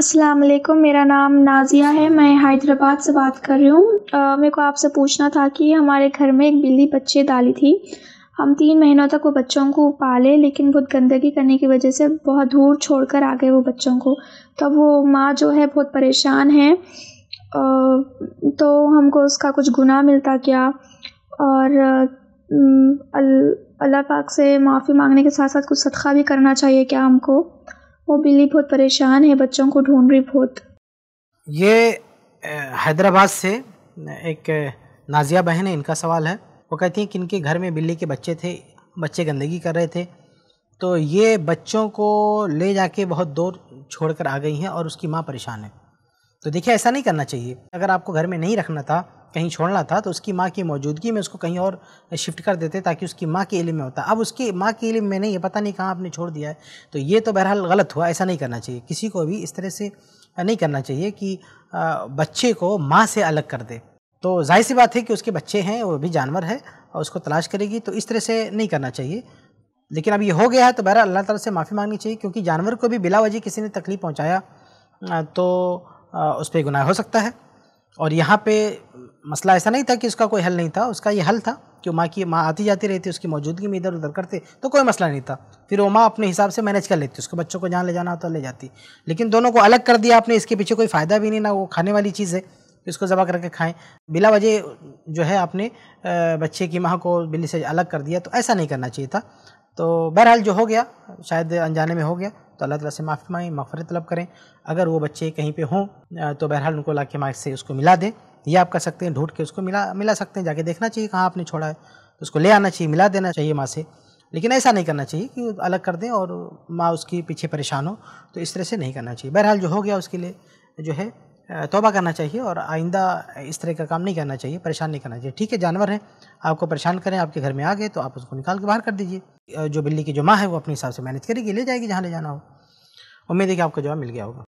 अस्सलाम वालेकुम मेरा नाम नाजिया है मैं हैदराबाद से बात कर रही हूँ मेरे को आपसे पूछना था कि हमारे घर में एक बिल्ली बच्चे डाली थी हम तीन महीनों तक वो बच्चों को पाले लेकिन बहुत गंदगी करने की वजह से बहुत दूर छोड़ कर आ गए वो बच्चों को तब तो वो माँ जो है बहुत परेशान है तो हमको उसका कुछ गुनाह मिलता क्या और अल्लाह पाक से माफ़ी मांगने के साथ साथ कुछ सदका भी करना चाहिए क्या हमको वो बिल्ली बहुत परेशान है बच्चों को ढूंढ रही बहुत ये हैदराबाद से एक नाजिया बहन है इनका सवाल है वो कहती हैं कि इनके घर में बिल्ली के बच्चे थे बच्चे गंदगी कर रहे थे तो ये बच्चों को ले जाके बहुत दूर छोड़कर आ गई हैं और उसकी माँ परेशान है तो देखिए ऐसा नहीं करना चाहिए अगर आपको घर में नहीं रखना था कहीं छोड़ना था तो उसकी माँ की मौजूदगी में उसको कहीं और शिफ्ट कर देते ताकि उसकी माँ के इलम में होता अब उसकी माँ के इलम में नहीं है पता नहीं कहाँ आपने छोड़ दिया है तो ये तो बहरहाल गलत हुआ ऐसा नहीं करना चाहिए किसी को भी इस तरह से नहीं करना चाहिए कि बच्चे को माँ से अलग कर दे तो जाहिर सी बात है कि उसके बच्चे हैं वो भी जानवर है और उसको तलाश करेगी तो इस तरह से नहीं करना चाहिए लेकिन अब ये हो गया है तो बहरा अल्लाह ताला से माफ़ी मांगनी चाहिए क्योंकि जानवर को भी बिला वजह किसी ने तकलीफ़ पहुँचाया तो उस पर गुनाह हो सकता है और यहाँ पे मसला ऐसा नहीं था कि उसका कोई हल नहीं था उसका ये हल था कि माँ की माँ आती जाती रहती उसकी मौजूदगी में इधर उधर करते तो कोई मसला नहीं था फिर वो माँ अपने हिसाब से मैनेज कर लेती उसके बच्चों को जहाँ ले जाना होता ले जाती लेकिन दोनों को अलग कर दिया आपने इसके पीछे कोई फ़ायदा भी नहीं ना वो खाने वाली चीज़ है तो इसको जमा करके खाएं बिला वजह जो है आपने बच्चे की माँ को बिल्ली से अलग कर दिया तो ऐसा नहीं करना चाहिए था तो बहरहाल जो हो गया शायद अनजाने में हो गया तो अल्लाह तला से माफ़ी मांगें मफ़रत तलब करें अगर वो बच्चे कहीं पे हों तो बहरहाल उनको ला के माँ से उसको मिला दें ये आप कर सकते हैं ढूंढ के उसको मिला मिला सकते हैं जाके देखना चाहिए कहाँ आपने छोड़ा है तो उसको ले आना चाहिए मिला देना चाहिए माँ से लेकिन ऐसा नहीं करना चाहिए कि अलग कर दें और माँ उसके पीछे परेशान हो तो इस तरह से नहीं करना चाहिए बहरहाल जो हो गया उसके लिए जो है तोबा करना चाहिए और आइंदा इस तरह का काम नहीं करना चाहिए परेशान नहीं करना चाहिए ठीक है जानवर हैं आपको परेशान करें आपके घर में आ गए तो आप उसको निकाल के बाहर कर दीजिए जो बिल्ली की जो माँ है वो अपने हिसाब से मैनेज करेगी ले जाएगी जहाँ ले जाना हो उम्मीद है कि आपको जवाब मिल गया होगा